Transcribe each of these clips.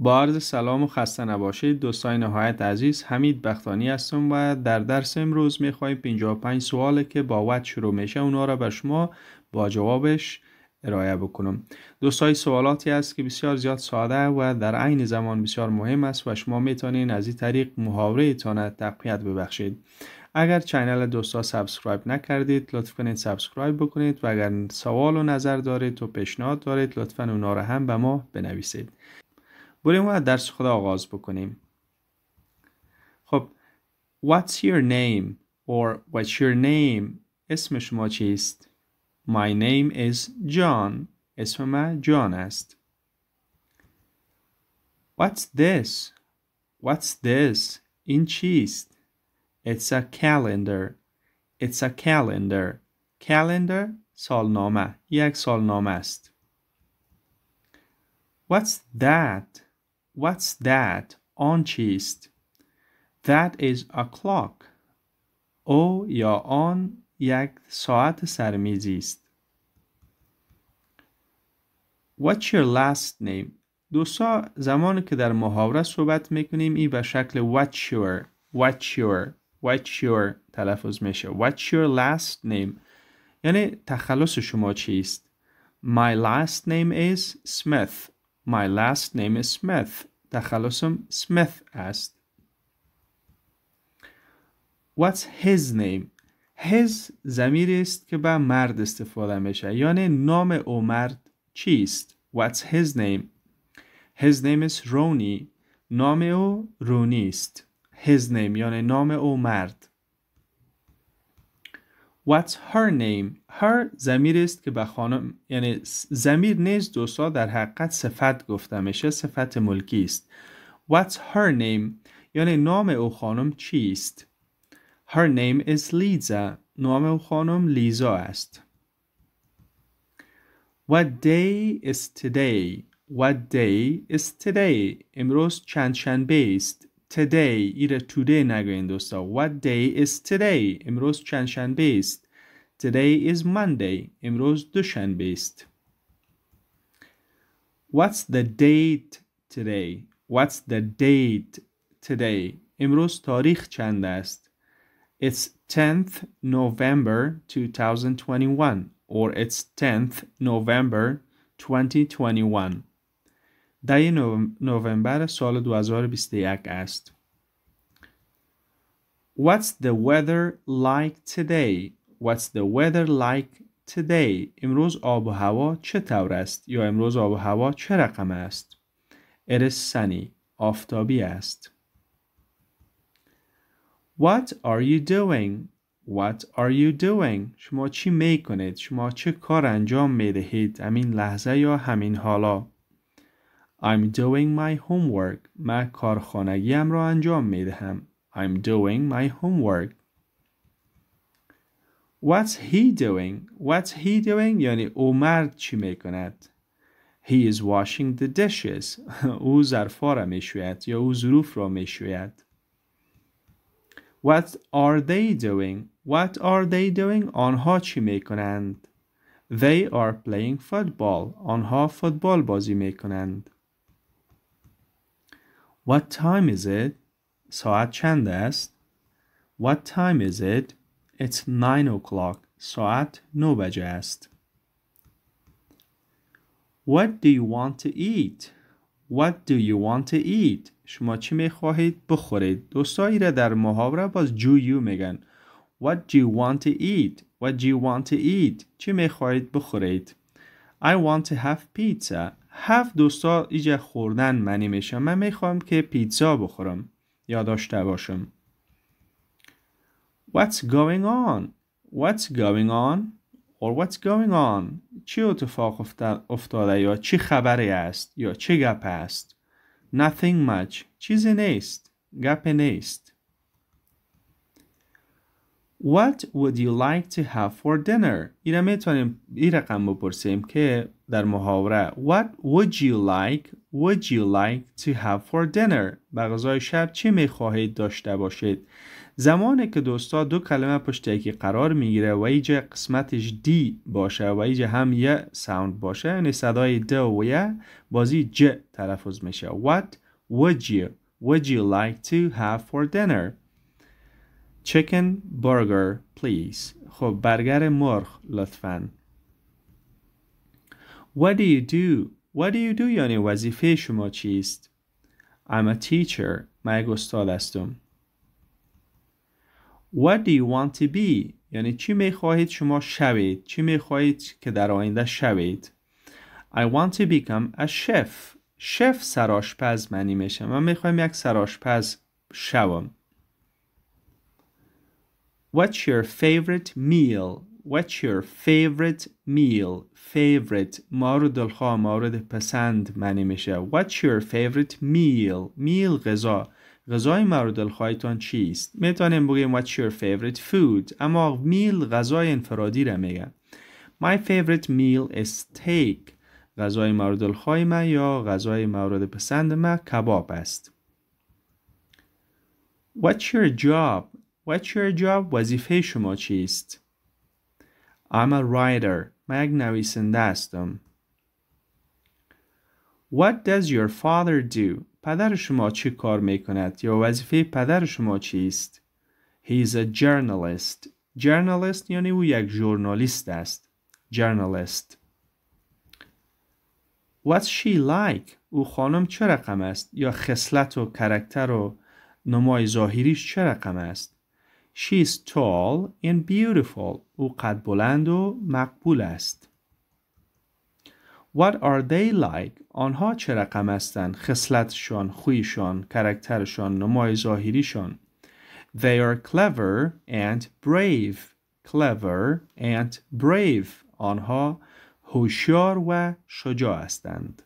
با عرض سلام و خسته نباشید دوستای نهایت عزیز حمید بختانی هستم و در درس امروز میخواهیم 55 سواله که با وقت شروع میشه اونا را به شما با جوابش ارائه بکنم دوستای سوالاتی است که بسیار زیاد ساده و در عین زمان بسیار مهم است و شما میتونید از این طریق محاوره تان تقویت ببخشید اگر چینل دوستا سابسکرایب نکردید لطف کنید سابسکرایب بکنید و اگر سوال و نظر دارید تو پیشنهاد دارید لطفا اونا را هم به ما بنویسید بریم و درس خدا آغاز بکنیم خب What's your name or what's your name اسم شما چیست My name is John اسم من جان است What's this What's this این چیست It's a calendar It's a calendar Calendar سالنامه یک سالنامه است What's that What's that on chest? That is a clock. او یا آن یک ساعت سرمیزی What's your last name? دوستا زمانی که در محاوره صحبت میکنیم این به شکل what's your what's your what's your تلفظ میشه what's your last name یعنی تخلص شما چیست my last name is Smith my last name is Smith تخلصم سمیث است What's his name? His زمیر است که به مرد استفاده میشه یعنی نام او مرد چیست؟ What's his name? His name is رونی. نام او رونی است. His name یعنی نام او مرد. What's her name? Her زمیر است که به خانم یعنی زمیر نیز دوستا در حقیقت صفت گفته میشه صفت ملکی است. What's her name? یعنی نام او خانم چیست؟ Her name is Lisa. نام او خانم لیزا است. What day is today? What day is today? امروز چند شنبه است. Today. ایره today نگوین دوستا. What day is today? امروز چند شنبه است. today is Monday امروز دوشنبه است What's the date today? What's the date today? امروز تاریخ چند است؟ It's 10th November 2021 or it's 10th November 2021. دی نوامبر سال 2021 است. What's the weather like today? What's the weather like today امروز آب و هوا چه طور است یا امروز آب و هوا چه رقم است It is sunny آفتابی است What are you doing What are you doing شما چی می کنید شما چه کار انجام می دهید همین لحظه یا همین حالا I'm doing my homework من کارخانگیم را انجام می دهم I'm doing my homework What's he doing? What's he doing? یعنی او مرد چی میکند؟ He is washing the dishes. او ظرفا را میشوید یا او ظروف را میشوید. What are they doing? What are they doing? آنها چی میکنند؟ They are playing football. آنها فوتبال بازی میکنند. What time is it? ساعت چند است؟ What time is it? It's nine o'clock. ساعت نو بجه است. What do you want to eat? What do you want to eat? شما چی میخواهید بخورید؟ دوستایی را در محاوره باز جویو میگن. What do you want to eat? What do you want to eat? چی میخواهید بخورید؟ I want to have pizza. هفت دوستا ایجا خوردن منی میشم. من میخوام که پیتزا بخورم. یا داشته باشم. What's going on? What's going on? Or what's going on? چی اتفاق افتاده یا چی خبری است یا چه گپ است؟ Nothing much. چیزی نیست. گپ نیست. What would you like to have for dinner? اینا میتونیم این رقم بپرسیم که در محاوره What would you like would you like to have for dinner؟ به غذای شب چی میخواهید داشته باشید؟ زمانی که دوستا دو کلمه پشت یکی قرار میگیره و ایجا قسمتش دی باشه و ایجا هم یه ساوند باشه یعنی صدای د و یه بازی ج تلفظ میشه What would you would you like to have for dinner? Chicken burger please خب برگر مرغ لطفا What do you do? What do you do یعنی وظیفه شما چیست؟ I'm a teacher. من یک استاد هستم. What do you want to be? یعنی چی میخواهید شما شوید؟ چی میخواهید که در آینده شوید؟ I want to become a chef. شف سراشپز معنی میشه. من میخوایم یک سراشپز شوم. What's your favorite meal? What's your favorite meal? Favorite مورد الخواه مورد پسند معنی میشه. What's your favorite meal? Meal غذا. غذای مورد خواهیتان چیست؟ میتونیم بگیم what's your favorite food اما میل غذای انفرادی را میگن My favorite meal is steak غذای مورد خواهی من یا غذای مورد پسند من کباب است What's your job? What's your job? وظیفه شما چیست؟ I'm a writer. من یک نویسنده هستم. What does your father do? پدر شما چه کار می کند یا وظیفه پدر شما چیست؟ He is a journalist. Journalist یعنی او یک ژورنالیست است. Journalist. What's she like? او خانم چه رقم است؟ یا خصلت و کرکتر و نمای ظاهریش چه رقم است؟ She is tall and beautiful. او قد بلند و مقبول است. What are they like? آنها چه رقم هستند؟ خصلتشان، خویشان، کرکترشان، نمای ظاهریشان. They are clever and brave. Clever and brave. آنها هوشیار و شجاع هستند.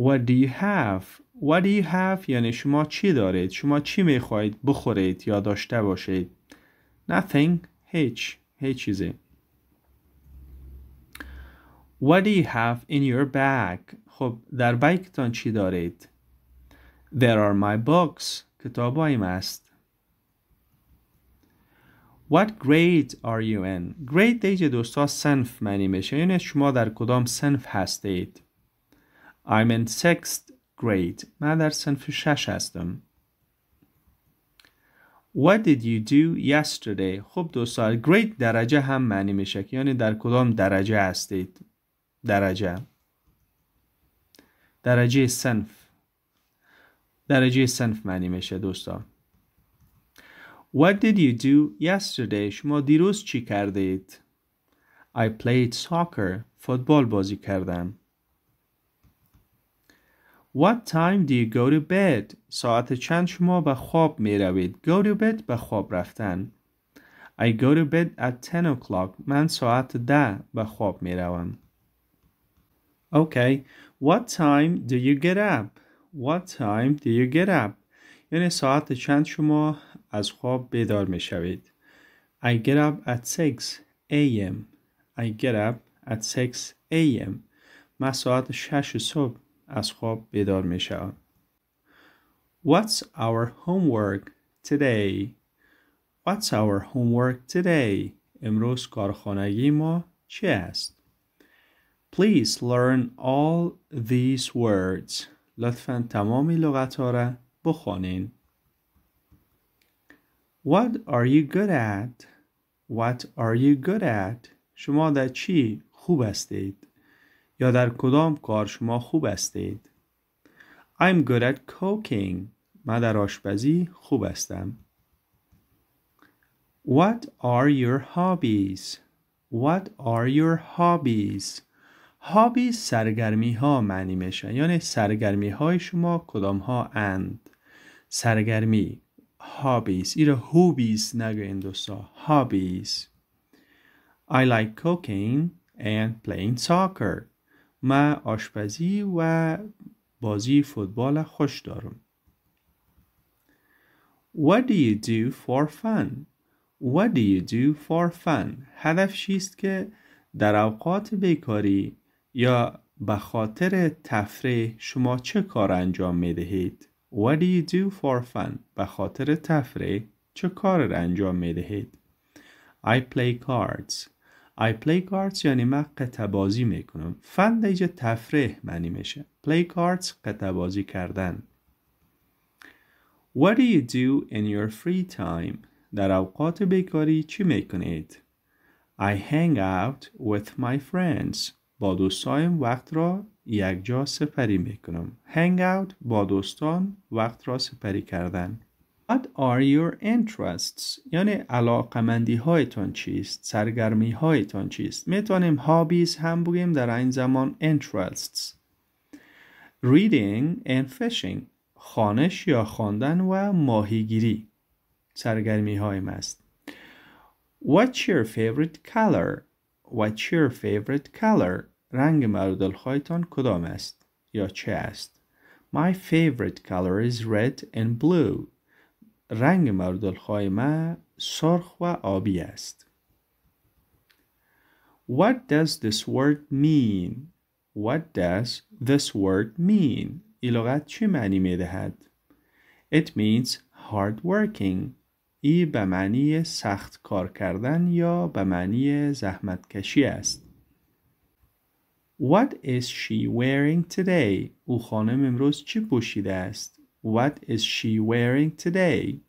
What do you have? What do you have یعنی شما چی دارید؟ شما چی میخواید بخورید یا داشته باشید؟ Nothing. هیچ. هیچ چیزی. What do you have in your bag? خب در بیکتان چی دارید؟ There are my books. کتابایم است. What grade are you in? Grade دیج دوستا سنف معنی میشه. یعنی شما در کدام سنف هستید؟ I'm in sixth grade. من در سنف شش هستم. What did you do yesterday? خب دوستا grade درجه هم معنی میشه یعنی در کدام درجه هستید. درجه درجه سنف درجه سنف معنی میشه دوستان What did you do yesterday? شما دیروز چی کردید؟ I played soccer. فوتبال بازی کردم. What time do you go to bed? ساعت چند شما به خواب می روید؟ Go to bed به خواب رفتن. I go to bed at 10 o'clock. من ساعت ده به خواب می روم. Okay, what time do you get up? What time do you get up? یعنی ساعت چند شما از خواب بیدار می شوید. I get up at 6 a.m. I get up at 6 a.m. من ساعت 6 صبح از خواب بیدار می شوم. What's our homework today? What's our homework today? امروز کارخانگی ما چه است؟ Please learn all these words. لطفا تمام لغت را What are you good at? What are you good at? شما در چی خوب هستید؟ یا در کدام کار شما خوب هستید؟ I'm good at cooking. من در آشپزی خوب هستم. What are your hobbies? What are your hobbies? هابی سرگرمی ها معنی میشن یعنی سرگرمی های شما کدام ها اند سرگرمی هابیز ایرا هوبیز نگوین دوستا هابیز I like cooking and playing soccer من آشپزی و بازی فوتبال خوش دارم What do you do for fun? What do you do for fun? هدف چیست که در اوقات بیکاری یا به خاطر تفریح شما چه کار انجام می دهید؟ What do you do for fun? به خاطر تفریح چه کار را انجام می دهید؟ I play cards. I play cards یعنی من قطع بازی می کنم. فن دیج تفریح معنی میشه. Play cards قطع بازی کردن. What do you do in your free time? در اوقات بیکاری چی می کنید؟ I hang out with my friends. با دوستایم وقت را جا سپری میکنم. هنگ Hang out با دوستان وقت را سپری کردن. What are your interests? یعنی علاقمندی هایتان چیست؟ سرگرمی هایتان چیست؟ میتونیم هابیز هم بگیم در این زمان interests. Reading and fishing. خانش یا خواندن و ماهیگیری. سرگرمی هایم است. What's your favorite color? What's your favorite color? رنگ مورد خواهیتان کدام است یا چه است My favorite color is red and blue. رنگ مورد خواهی ما سرخ و آبی است. What does this word mean? What does this word mean? این لغت چه معنی می دهد؟ It means hard working. ای به معنی سخت کار کردن یا به معنی زحمت کشی است. What is she wearing today? او خانم امروز چه پوشیده است؟ What is she wearing today?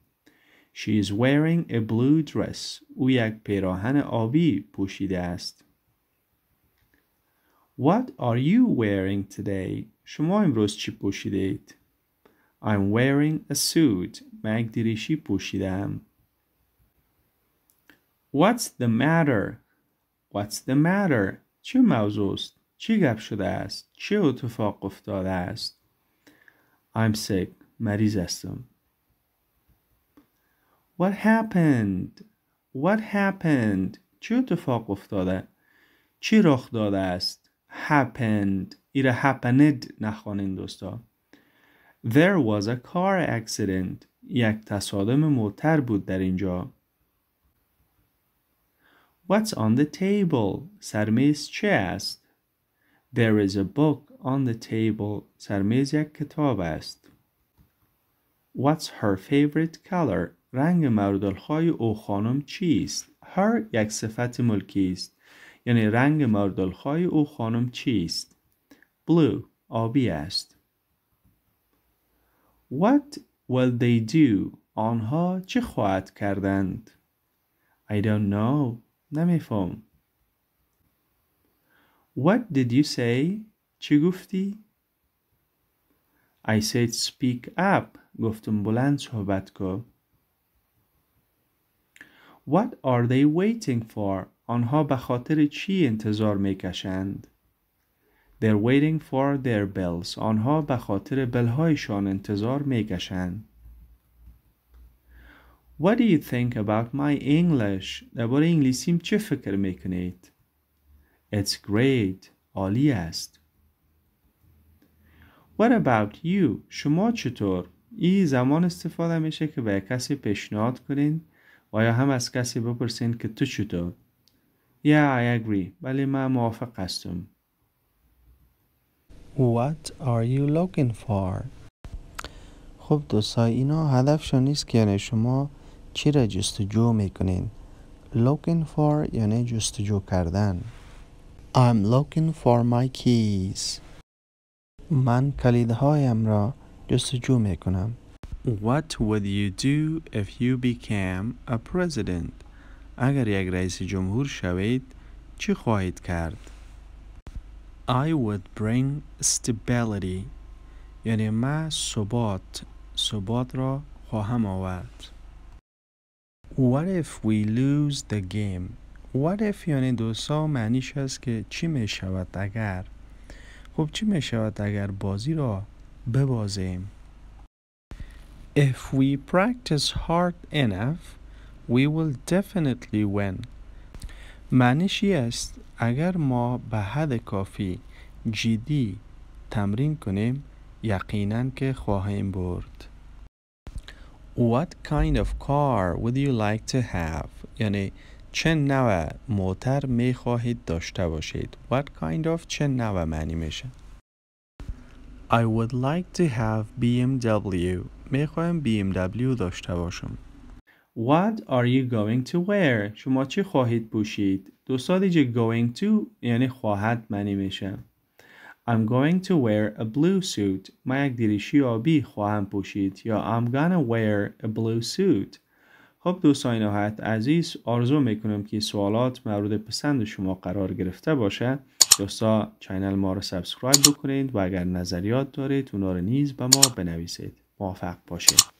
She is wearing a blue dress. او یک پیراهن آبی پوشیده است. What are you wearing today? شما امروز چی پوشیده i I'm wearing a suit. من یک دریشی پوشیدم. What's the matter? What's the matter? چه موضوع است؟ چی گپ شده است چه اتفاق افتاده است I'm sick مریض هستم What happened What happened چه اتفاق افتاده چی رخ داده است happened ایره happened نخوانین دوستا There was a car accident یک تصادم موتر بود در اینجا What's on the table؟ سرمیز چه است؟ There is a book on the table. Sarmizya Ketovest. What's her favorite color? رنگ مرد الخای او خانم چیست؟ Her یک صفت ملکی است. یعنی رنگ مرد الخای او خانم چیست؟ Blue آبی است. What will they do? آنها چه خواهد کردند؟ I don't know. نمیفهم. What did you say? چی گفتی؟ I said speak up. گفتم بلند صحبت کن. What are they waiting for? آنها به خاطر چی انتظار میکشند؟ They're waiting for their bells. آنها به خاطر بلهایشان انتظار میکشند. What do you think about my English؟ درباره انگلیسیم چه فکر میکنید؟ It's great. عالی است. What about you? شما چطور؟ ای زمان استفاده میشه که به کسی پیشنهاد کنین و یا هم از کسی بپرسین که تو چطور؟ Yeah, I agree. ولی من موافق هستم. What are you looking for? خب دوستای اینا هدفشون نیست که یعنی شما چی را جستجو میکنین looking for یعنی جستجو کردن I'm looking for my keys. من کلیدهایم را جستجو می کنم. What would you do if you became a president? اگر یک رئیس جمهور شوید چی خواهید کرد؟ I would bring stability یعنی ما ثبات ثبات را خواهم آورد What if we lose the game? What if یعنی دوسا معنیش هست که چی می شود اگر خب چی می شود اگر بازی را ببازیم If we practice hard enough we will definitely win معنیشی است اگر ما به حد کافی جدی تمرین کنیم یقینا که خواهیم برد What kind of car would you like to have یعنی چه نوع موتر می خواهید داشته باشید What kind of چه نوع معنی میشه I would like to have BMW می خواهم BMW داشته باشم What are you going to wear? شما چه خواهید پوشید؟ دو سادیج going to یعنی خواهد معنی میشه. I'm going to wear a blue suit. من یک دریشی آبی خواهم پوشید یا I'm gonna wear a blue suit. خب دوستان نهایت عزیز آرزو میکنم که سوالات مورد پسند شما قرار گرفته باشه دوستا چینل ما رو سابسکرایب بکنید و اگر نظریات دارید اونا رو نیز به ما بنویسید موفق باشید